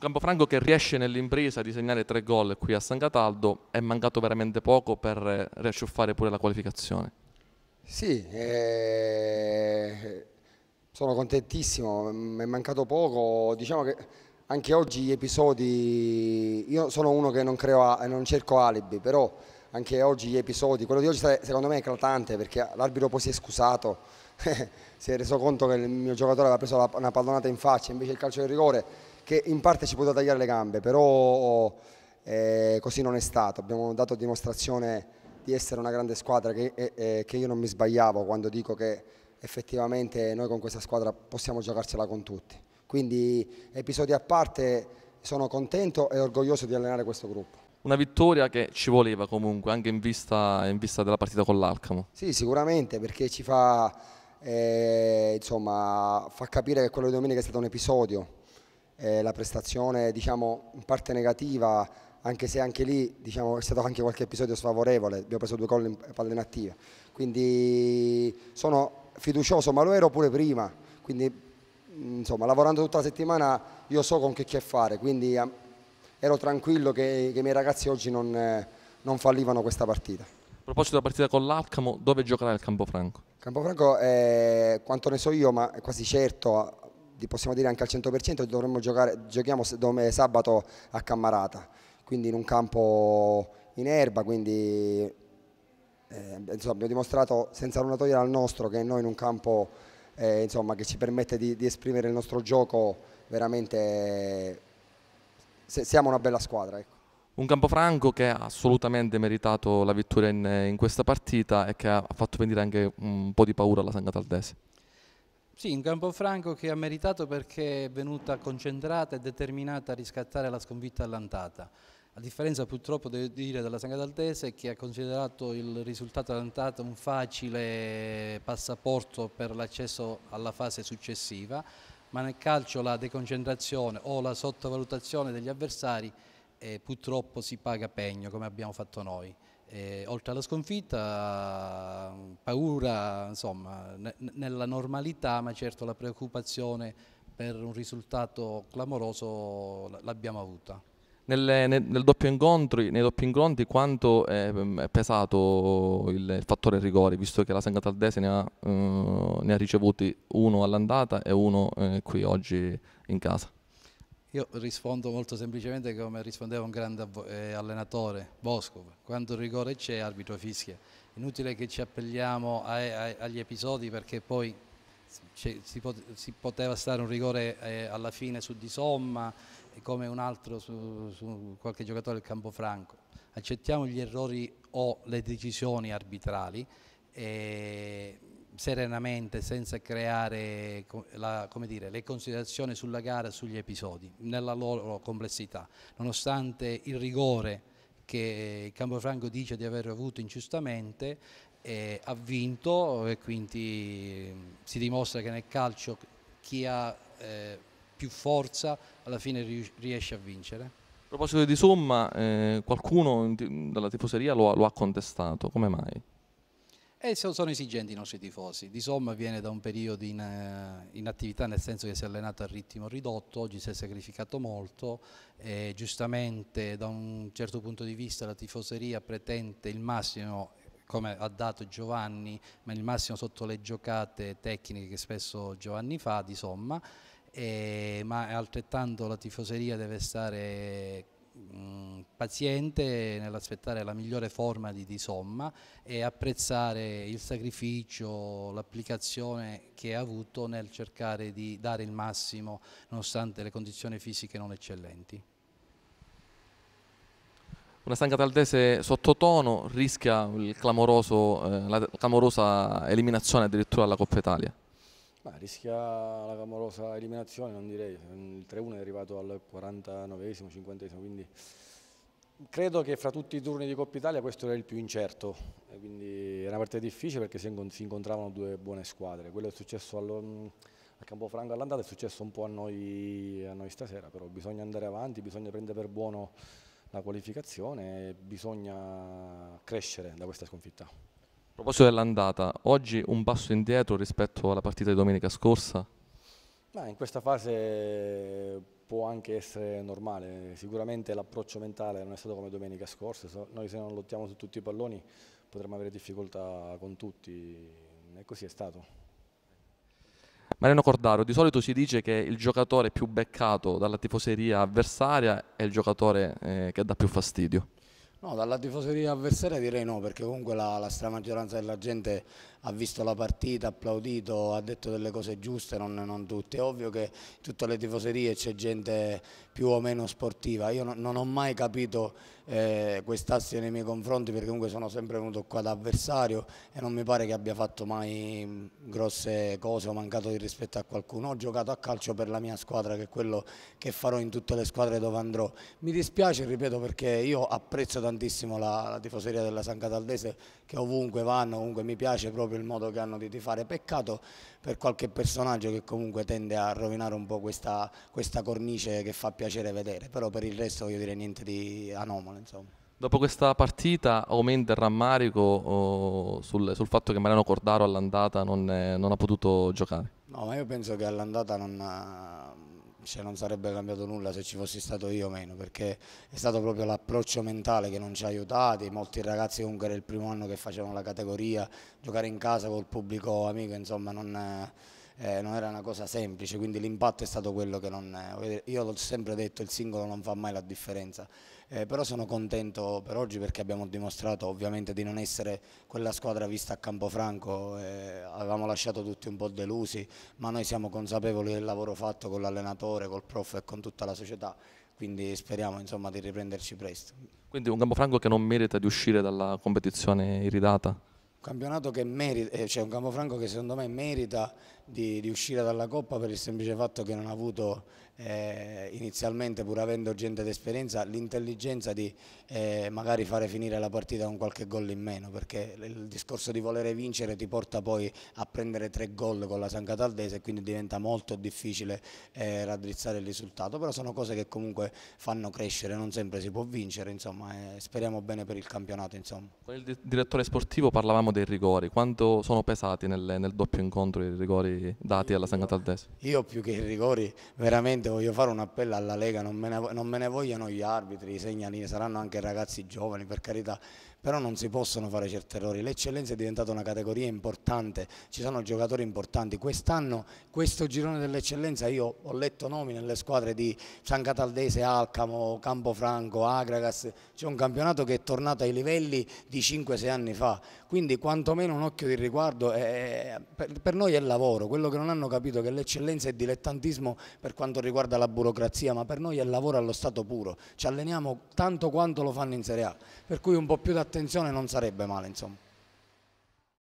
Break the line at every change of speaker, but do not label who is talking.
Un Campofranco che riesce nell'impresa a disegnare tre gol qui a San Cataldo, è mancato veramente poco per eh, riacciuffare pure la qualificazione.
Sì, eh, sono contentissimo, mi è mancato poco, diciamo che anche oggi gli episodi, io sono uno che non, creo, non cerco alibi, però anche oggi gli episodi, quello di oggi secondo me è eclatante perché l'arbitro poi si è scusato, si è reso conto che il mio giocatore aveva preso una pallonata in faccia, invece il calcio del rigore che in parte ci poteva tagliare le gambe, però eh, così non è stato. Abbiamo dato dimostrazione di essere una grande squadra, che, eh, eh, che io non mi sbagliavo quando dico che effettivamente noi con questa squadra possiamo giocarcela con tutti. Quindi episodi a parte sono contento e orgoglioso di allenare questo gruppo.
Una vittoria che ci voleva comunque, anche in vista, in vista della partita con l'Alcamo.
Sì, sicuramente, perché ci fa, eh, insomma, fa capire che quello di domenica è stato un episodio, eh, la prestazione diciamo, in parte negativa, anche se anche lì diciamo, è stato anche qualche episodio sfavorevole, abbiamo preso due gol in palle inattive. Quindi sono fiducioso, ma lo ero pure prima, quindi mm, insomma, lavorando tutta la settimana io so con che che fare, quindi ero tranquillo che, che, i miei ragazzi oggi non, non fallivano questa partita. A
proposito della partita con l'Alcamo, dove giocherà il Campofranco?
Campofranco, eh, quanto ne so io, ma è quasi certo, possiamo dire anche al 100%, dovremmo giocare, giochiamo sabato a Cammarata, quindi in un campo in erba, quindi eh, insomma, abbiamo dimostrato senza nulla togliere al nostro che noi in un campo eh, insomma, che ci permette di, di, esprimere il nostro gioco veramente se, siamo una bella squadra. Ecco.
Un Campofranco che ha assolutamente meritato la vittoria in, in, questa partita e che ha fatto venire anche un po' di paura alla Sangataldese.
Sì, un Campofranco che ha meritato perché è venuta concentrata e determinata a riscattare la sconfitta all'Antata. A differenza purtroppo devo dire della Sangataldese che ha considerato il risultato all'Antata un facile passaporto per l'accesso alla fase successiva, ma nel calcio la deconcentrazione o la sottovalutazione degli avversari eh, purtroppo si paga pegno come abbiamo fatto noi. E, oltre alla sconfitta, paura insomma, ne, nella normalità, ma certo la preoccupazione per un risultato clamoroso l'abbiamo avuta.
Nelle, nel, nel doppio incontro, nei doppi incontri quanto è, mm, è pesato il, il, fattore rigore, visto che la Sangataldese ne ha, eh, ne ha ricevuti uno all'andata e uno eh, qui oggi in casa?
Io rispondo molto semplicemente come rispondeva un grande eh, allenatore, Boscov, quando il rigore c'è arbitro fischia, inutile che ci appelliamo a, a, agli episodi perché poi si, pot si, poteva stare un rigore eh, alla fine su di somma come un altro su, su qualche giocatore del campo franco. Accettiamo gli errori o le decisioni arbitrali. E eh, serenamente senza creare la, dire, le considerazioni sulla gara, sugli episodi, nella loro complessità, nonostante il rigore che Campofranco dice di aver avuto ingiustamente, eh, ha vinto e quindi mm, si dimostra che nel calcio chi ha eh, più forza alla fine riesce a vincere. A
proposito di somma, eh, qualcuno dalla tifoseria lo ha, lo ha contestato, come mai?
E sono esigenti i nostri tifosi. Di somma viene da un periodo in, eh, in, attività, nel senso che si è allenato a ritmo ridotto, oggi si è sacrificato molto e giustamente da un certo punto di vista la tifoseria pretende il massimo come ha dato Giovanni, ma il massimo sotto le giocate tecniche che spesso Giovanni fa, di somma, e, ma altrettanto la tifoseria deve stare paziente nell'aspettare la migliore forma di, di somma e apprezzare il sacrificio, l'applicazione che ha avuto nel cercare di dare il massimo nonostante le condizioni fisiche non eccellenti.
Una stanca taldese sottotono rischia eh, la clamorosa eliminazione addirittura alla Coppa Italia.
Ma rischia la clamorosa eliminazione, non direi. Mm, il 3-1 è arrivato al 49esimo, 50 quindi credo che fra tutti i turni di Coppa Italia questo era il più incerto. E quindi era una partita difficile perché si incontravano due buone squadre. Quello è successo al, mm, al Campofranco all'andata, è successo un po' a noi, a noi stasera, però bisogna andare avanti, bisogna prendere per buono la qualificazione e bisogna crescere da questa sconfitta.
A proposito dell'andata, oggi un passo indietro rispetto alla partita di domenica scorsa?
Ma in questa fase può anche essere normale, sicuramente l'approccio mentale non è stato come domenica scorsa, noi se non lottiamo su tutti i palloni potremmo avere difficoltà con tutti e così è stato.
Mariano Cordaro, di solito si dice che il giocatore più beccato dalla tifoseria avversaria è il giocatore eh, che dà più fastidio.
No, dalla tifoseria avversaria direi no, perché comunque la, la maggioranza della gente ha visto la partita, ha applaudito, ha detto delle cose giuste, non, non tutte. È ovvio che in tutte le tifoserie c'è gente più o meno sportiva. Io no, non ho mai capito eh, quest'asse nei miei confronti perché comunque sono sempre venuto qua da avversario e non mi pare che abbia fatto mai mm, grosse cose o mancato di rispetto a qualcuno. Ho giocato a calcio per la mia squadra che è quello che farò in tutte le squadre dove andrò. Mi dispiace, ripeto, perché io apprezzo tantissimo la, la tifoseria della San Cataldese che ovunque vanno, comunque mi piace proprio il modo che hanno di tifare. Peccato per qualche personaggio che comunque tende a rovinare un po' questa, questa cornice che fa piacere vedere, però per il resto voglio dire niente di anomalo. Insomma.
Dopo questa partita aumenta il rammarico oh, sul, sul, fatto che Mariano Cordaro all'andata non, non ha potuto giocare?
No, ma io penso che all'andata non, cioè non sarebbe cambiato nulla se ci fossi stato io o meno, perché è stato proprio l'approccio mentale che non ci ha aiutati, molti ragazzi comunque era il primo anno che facevano la categoria, giocare in casa col pubblico amico, insomma non... È, eh, non era una cosa semplice, quindi l'impatto è stato quello che non... Io l'ho sempre detto, il singolo non fa mai la differenza, eh, però sono contento per oggi perché abbiamo dimostrato ovviamente di non essere quella squadra vista a Campofranco, eh, avevamo lasciato tutti un po' delusi, ma noi siamo consapevoli del lavoro fatto con l'allenatore, col prof e con tutta la società, quindi speriamo insomma, di riprenderci presto.
Quindi un Campofranco che non merita di uscire dalla competizione iridata?
campionato che merita, eh, cioè un Campo Franco che secondo me merita di, di uscire dalla Coppa per il semplice fatto che non ha avuto eh, inizialmente pur avendo gente d'esperienza l'intelligenza di eh, magari fare finire la partita con qualche gol in meno perché il discorso di volere vincere ti porta poi a prendere tre gol con la San Cataldese e quindi diventa molto difficile eh, raddrizzare il risultato però sono cose che comunque fanno crescere non sempre si può vincere insomma eh, speriamo bene per il campionato insomma.
Con il direttore sportivo parlavamo dei rigori quanto sono pesati nel, nel doppio incontro i rigori dati alla San Cataldese?
Io più che i rigori veramente veramente voglio fare un appello alla Lega, non me ne, non me ne vogliono gli arbitri, i segnalini, saranno anche ragazzi giovani per carità, però non si possono fare certi errori. L'eccellenza è diventata una categoria importante, ci sono giocatori importanti. Quest'anno questo girone dell'eccellenza io ho letto nomi nelle squadre di San Cataldese, Alcamo, Campofranco, Agragas, c'è un campionato che è tornato ai livelli di 5-6 anni fa, quindi quantomeno un occhio di riguardo è, eh, eh, per noi è lavoro, quello che non hanno capito è che l'eccellenza è dilettantismo per quanto riguarda la burocrazia, ma per noi è lavoro allo stato puro, ci alleniamo tanto quanto lo fanno in Serie A, per cui un po' più d'attenzione attenzione non sarebbe male, insomma.